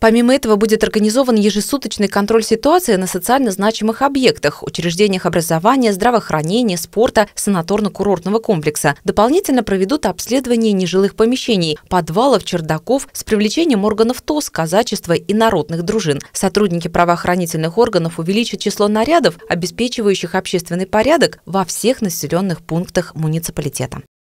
Помимо этого будет организован ежесуточный контроль ситуации на социально значимых объектах, учреждениях образования, здравоохранения, спорта, санаторно-курортного комплекса. Дополнительно проведут обследование нежилых помещений, подвалов, чердаков с привлечением органов ТОС, казачества и народных дружин. Сотрудники правоохранительных органов увеличат число нарядов, обеспечивающих общественный порядок во всех населенных пунктах муниципалитета.